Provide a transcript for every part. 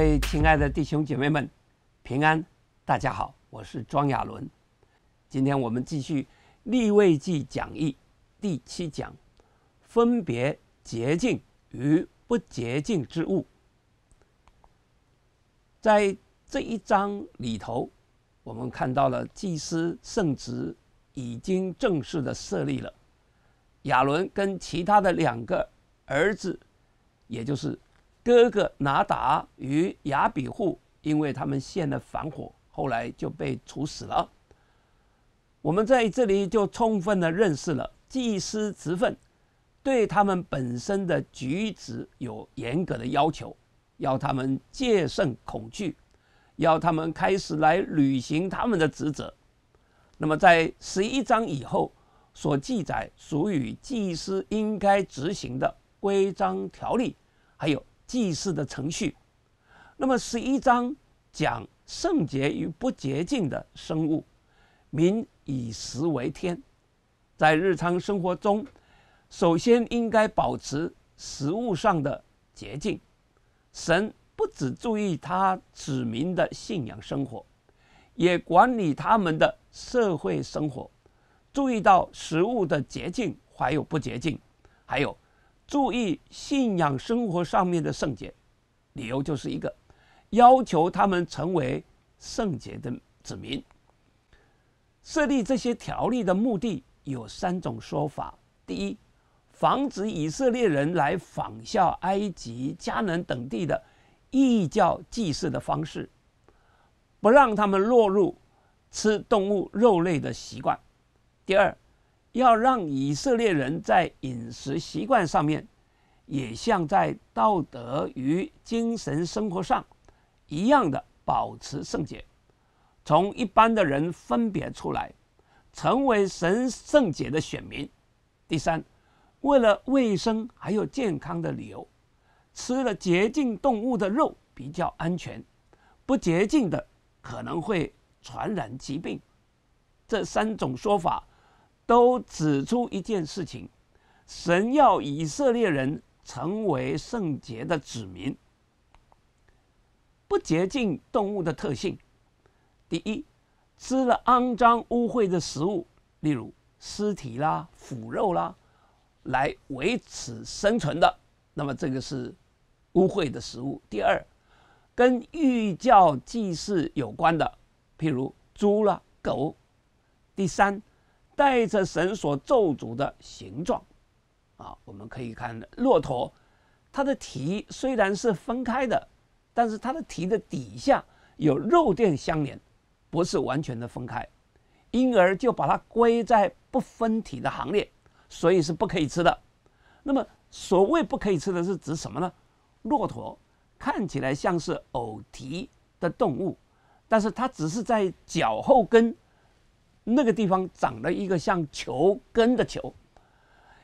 位亲爱的弟兄姐妹们，平安，大家好，我是庄亚伦。今天我们继续《立位记讲义》第七讲，分别洁净与不洁净之物。在这一章里头，我们看到了祭司圣职已经正式的设立了。亚伦跟其他的两个儿子，也就是。哥哥拿达与亚比户，因为他们献了反火，后来就被处死了。我们在这里就充分的认识了祭司职分，对他们本身的举止有严格的要求，要他们戒慎恐惧，要他们开始来履行他们的职责。那么，在十一章以后所记载属于祭司应该执行的规章条例，还有。祭祀的程序。那么十一章讲圣洁与不洁净的生物。民以食为天，在日常生活中，首先应该保持食物上的洁净。神不只注意他子民的信仰生活，也管理他们的社会生活。注意到食物的洁净还有不洁净，还有。注意信仰生活上面的圣洁，理由就是一个要求他们成为圣洁的子民。设立这些条例的目的有三种说法：第一，防止以色列人来仿效埃及、迦南等地的异教祭祀的方式，不让他们落入吃动物肉类的习惯；第二，要让以色列人在饮食习惯上面，也像在道德与精神生活上，一样的保持圣洁，从一般的人分别出来，成为神圣洁的选民。第三，为了卫生还有健康的理由，吃了洁净动物的肉比较安全，不洁净的可能会传染疾病。这三种说法。都指出一件事情：神要以色列人成为圣洁的子民，不洁净动物的特性。第一，吃了肮脏污秽的食物，例如尸体啦、腐肉啦，来维持生存的，那么这个是污秽的食物。第二，跟预教祭祀有关的，譬如猪啦、狗。第三。带着神所咒诅的形状，啊，我们可以看骆驼，它的蹄虽然是分开的，但是它的蹄的底下有肉垫相连，不是完全的分开，因而就把它归在不分体的行列，所以是不可以吃的。那么所谓不可以吃的是指什么呢？骆驼看起来像是偶蹄的动物，但是它只是在脚后跟。那个地方长了一个像球根的球，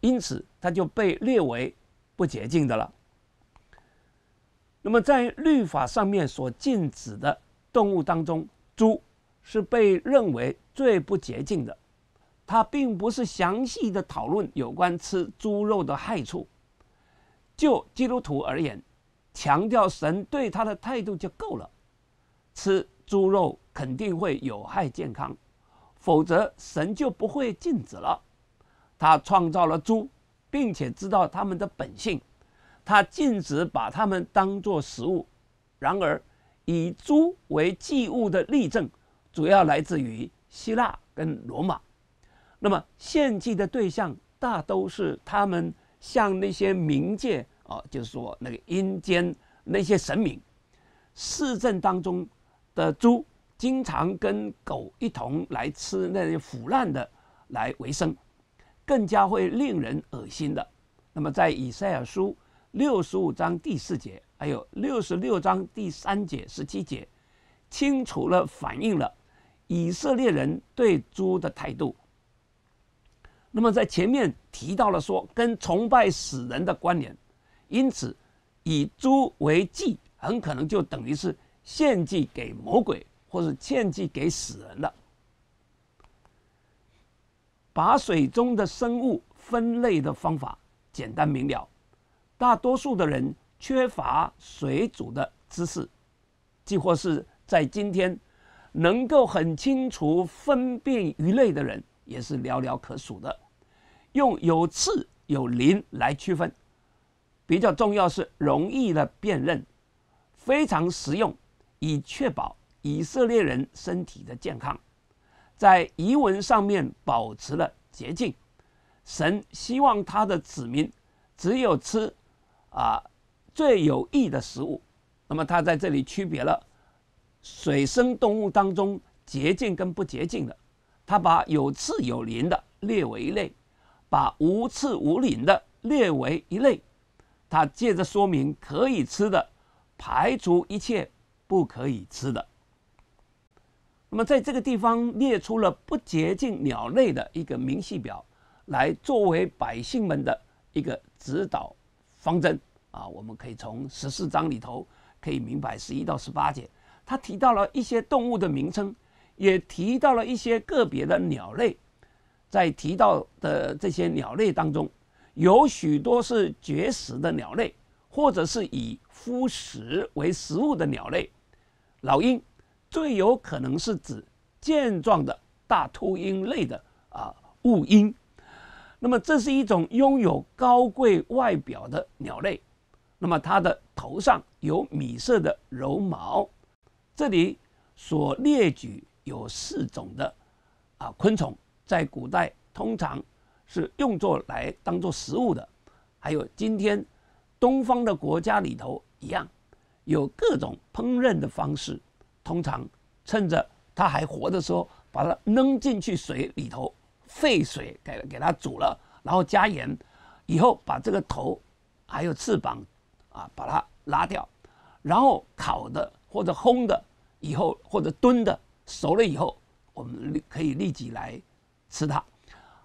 因此它就被列为不洁净的了。那么在律法上面所禁止的动物当中，猪是被认为最不洁净的。它并不是详细的讨论有关吃猪肉的害处。就基督徒而言，强调神对他的态度就够了。吃猪肉肯定会有害健康。否则，神就不会禁止了。他创造了猪，并且知道他们的本性，他禁止把它们当作食物。然而，以猪为祭物的例证，主要来自于希腊跟罗马。那么，献祭的对象大都是他们向那些冥界啊，就是说那个阴间那些神明，市政当中的猪。经常跟狗一同来吃那些腐烂的来为生，更加会令人恶心的。那么，在以赛亚书六十五章第四节，还有六十六章第三节、十七节，清楚了反映了以色列人对猪的态度。那么，在前面提到了说跟崇拜死人的关联，因此以猪为祭，很可能就等于是献祭给魔鬼。或是献祭给死人的，把水中的生物分类的方法简单明了。大多数的人缺乏水煮的知识，即或是在今天，能够很清楚分辨鱼类的人也是寥寥可数的。用有刺有鳞来区分，比较重要是容易的辨认，非常实用，以确保。以色列人身体的健康，在遗文上面保持了洁净。神希望他的子民只有吃啊最有益的食物。那么他在这里区别了水生动物当中洁净跟不洁净的。他把有刺有鳞的列为一类，把无刺无鳞的列为一类。他借着说明可以吃的，排除一切不可以吃的。那么，在这个地方列出了不洁净鸟类的一个明细表，来作为百姓们的一个指导方针啊。我们可以从十四章里头，可以明白十一到十八节，他提到了一些动物的名称，也提到了一些个别的鸟类。在提到的这些鸟类当中，有许多是绝食的鸟类，或者是以腐食为食物的鸟类，老鹰。最有可能是指健壮的大秃鹰类的啊兀鹰，那么这是一种拥有高贵外表的鸟类，那么它的头上有米色的绒毛。这里所列举有四种的啊昆虫，在古代通常是用作来当做食物的，还有今天东方的国家里头一样，有各种烹饪的方式。通常趁着它还活的时候，把它扔进去水里头，沸水给给它煮了，然后加盐，以后把这个头还有翅膀啊把它拉掉，然后烤的或者烘的，以后或者炖的熟了以后，我们可以立即来吃它。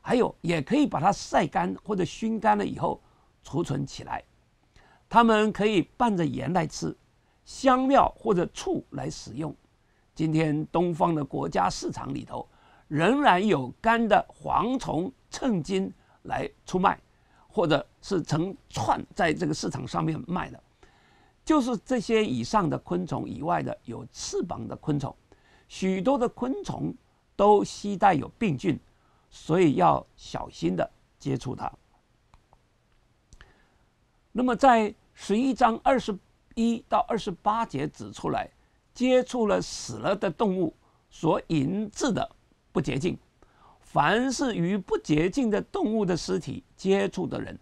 还有也可以把它晒干或者熏干了以后储存起来，它们可以拌着盐来吃。香料或者醋来使用。今天东方的国家市场里头，仍然有干的蝗虫、称金来出卖，或者是成串在这个市场上面卖的。就是这些以上的昆虫以外的有翅膀的昆虫，许多的昆虫都携带有病菌，所以要小心的接触它。那么在十一章二十。一到二十八节指出来，接触了死了的动物所引致的不洁净，凡是与不洁净的动物的尸体接触的人，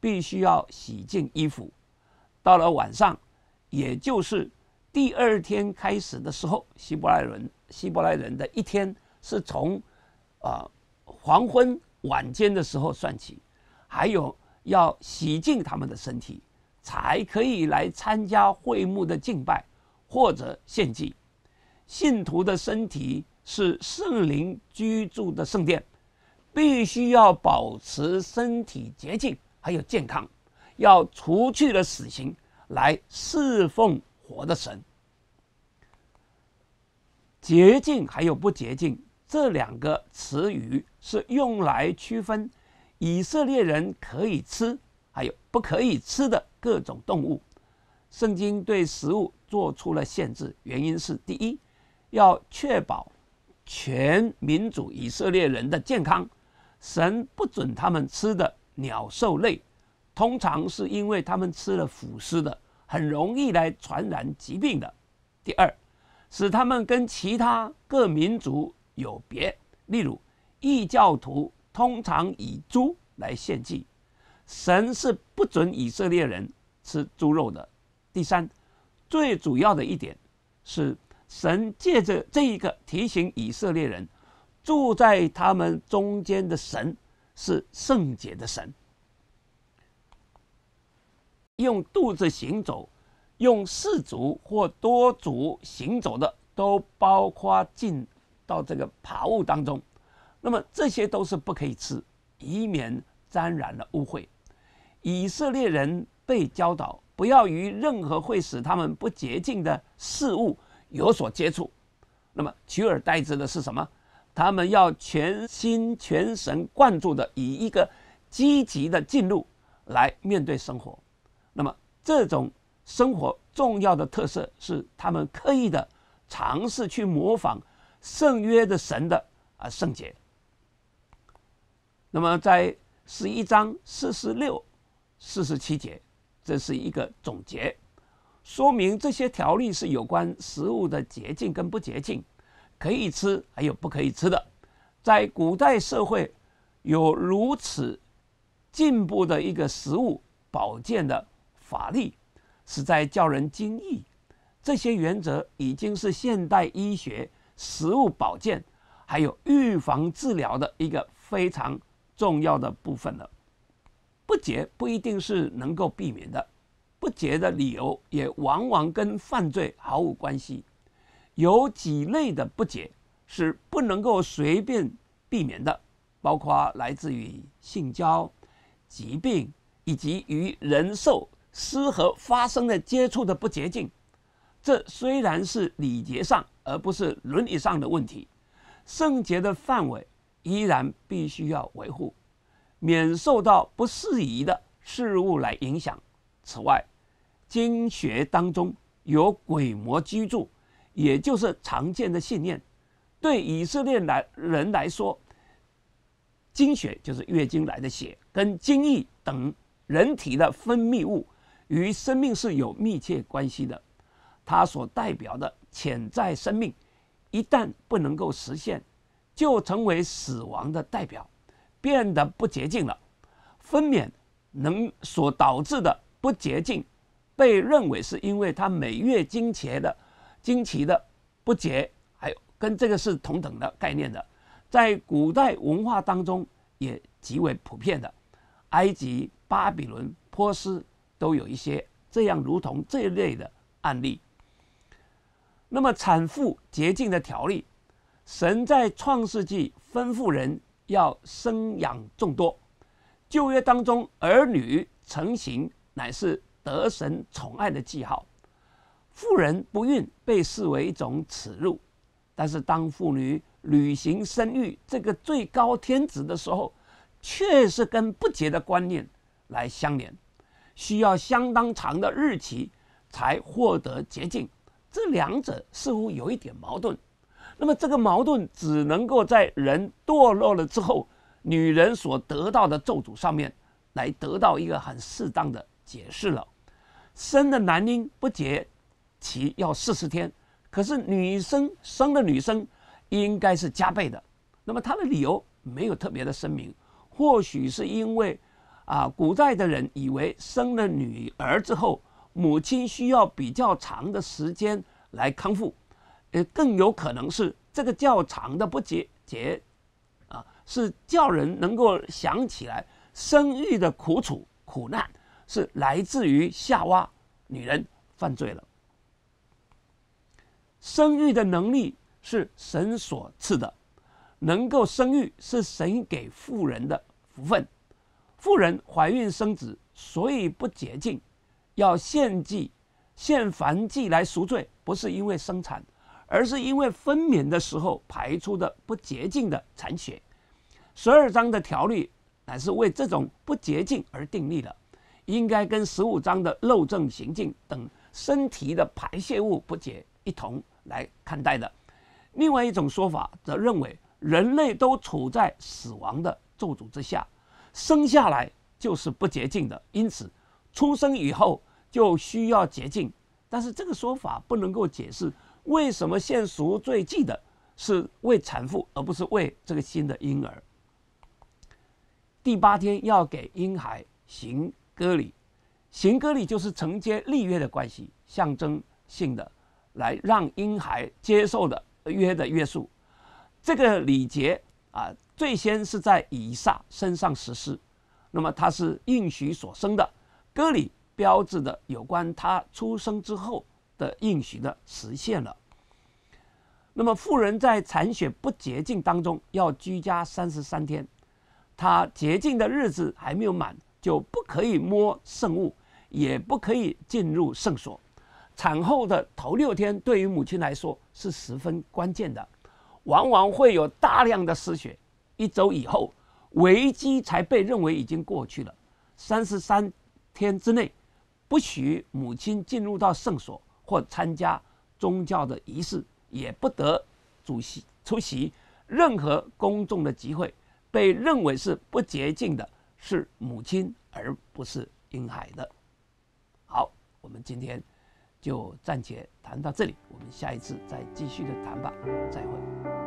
必须要洗净衣服。到了晚上，也就是第二天开始的时候，希伯来人希伯来人的一天是从啊黄昏晚间的时候算起，还有要洗净他们的身体。才可以来参加会幕的敬拜或者献祭。信徒的身体是圣灵居住的圣殿，必须要保持身体洁净还有健康，要除去了死刑来侍奉活的神。洁净还有不洁净这两个词语是用来区分以色列人可以吃还有不可以吃的。各种动物，圣经对食物做出了限制，原因是：第一，要确保全民族以色列人的健康，神不准他们吃的鸟兽类，通常是因为他们吃了腐尸的，很容易来传染疾病的；第二，使他们跟其他各民族有别，例如异教徒通常以猪来献祭。神是不准以色列人吃猪肉的。第三，最主要的一点是，神借着这一个提醒以色列人，住在他们中间的神是圣洁的神。用肚子行走、用四足或多足行走的，都包括进到这个爬物当中。那么这些都是不可以吃，以免沾染了污秽。以色列人被教导不要与任何会使他们不洁净的事物有所接触，那么取而代之的是什么？他们要全心全神贯注的以一个积极的进入来面对生活。那么这种生活重要的特色是他们刻意的尝试去模仿圣约的神的啊圣洁。那么在十一章四十六。四十七节，这是一个总结，说明这些条例是有关食物的洁净跟不洁净，可以吃还有不可以吃的。在古代社会，有如此进步的一个食物保健的法律，实在叫人惊异。这些原则已经是现代医学、食物保健还有预防治疗的一个非常重要的部分了。不洁不一定是能够避免的，不洁的理由也往往跟犯罪毫无关系。有几类的不洁是不能够随便避免的，包括来自于性交、疾病以及与人兽私和发生的接触的不洁净。这虽然是礼节上而不是伦理上的问题，圣洁的范围依然必须要维护。免受到不适宜的事物来影响。此外，经血当中有鬼魔居住，也就是常见的信念。对以色列来人来说，经血就是月经来的血，跟精液等人体的分泌物与生命是有密切关系的。它所代表的潜在生命，一旦不能够实现，就成为死亡的代表。变得不洁净了，分娩能所导致的不洁净，被认为是因为他每月经期的经期的不洁，还有跟这个是同等的概念的，在古代文化当中也极为普遍的，埃及、巴比伦、波斯都有一些这样如同这一类的案例。那么产妇洁净的条例，神在创世纪吩咐人。要生养众多，旧约当中，儿女成型乃是得神宠爱的记号。妇人不孕被视为一种耻辱，但是当妇女履行生育这个最高天职的时候，却是跟不洁的观念来相连，需要相当长的日期才获得洁净。这两者似乎有一点矛盾。那么这个矛盾只能够在人堕落了之后，女人所得到的咒诅上面来得到一个很适当的解释了。生的男婴不解其要四十天，可是女生生的女生应该是加倍的。那么他的理由没有特别的声明，或许是因为啊，古代的人以为生了女儿之后，母亲需要比较长的时间来康复。呃，更有可能是这个较长的不解节，啊，是叫人能够想起来生育的苦楚、苦难是来自于夏娃，女人犯罪了。生育的能力是神所赐的，能够生育是神给妇人的福分，妇人怀孕生子，所以不洁净，要献祭、献燔祭来赎罪，不是因为生产。而是因为分娩的时候排出的不洁净的残血，十二章的条律乃是为这种不洁净而订立的，应该跟十五章的肉症行径等身体的排泄物不洁一同来看待的。另外一种说法则认为，人类都处在死亡的咒诅之下，生下来就是不洁净的，因此出生以后就需要洁净。但是这个说法不能够解释。为什么献赎罪祭的是为产妇，而不是为这个新的婴儿？第八天要给婴孩行割礼，行割礼就是承接立约的关系，象征性的来让婴孩接受的约的约束。这个礼节啊，最先是在以撒身上实施，那么他是应许所生的，割礼标志的有关他出生之后。的应许的实现了。那么，妇人在产血不洁净当中要居家三十三天，她洁净的日子还没有满，就不可以摸圣物，也不可以进入圣所。产后的头六天对于母亲来说是十分关键的，往往会有大量的失血。一周以后，危机才被认为已经过去了。三十三天之内，不许母亲进入到圣所。或参加宗教的仪式，也不得主席出席任何公众的集会，被认为是不洁净的，是母亲而不是婴孩的。好，我们今天就暂且谈到这里，我们下一次再继续的谈吧，再会。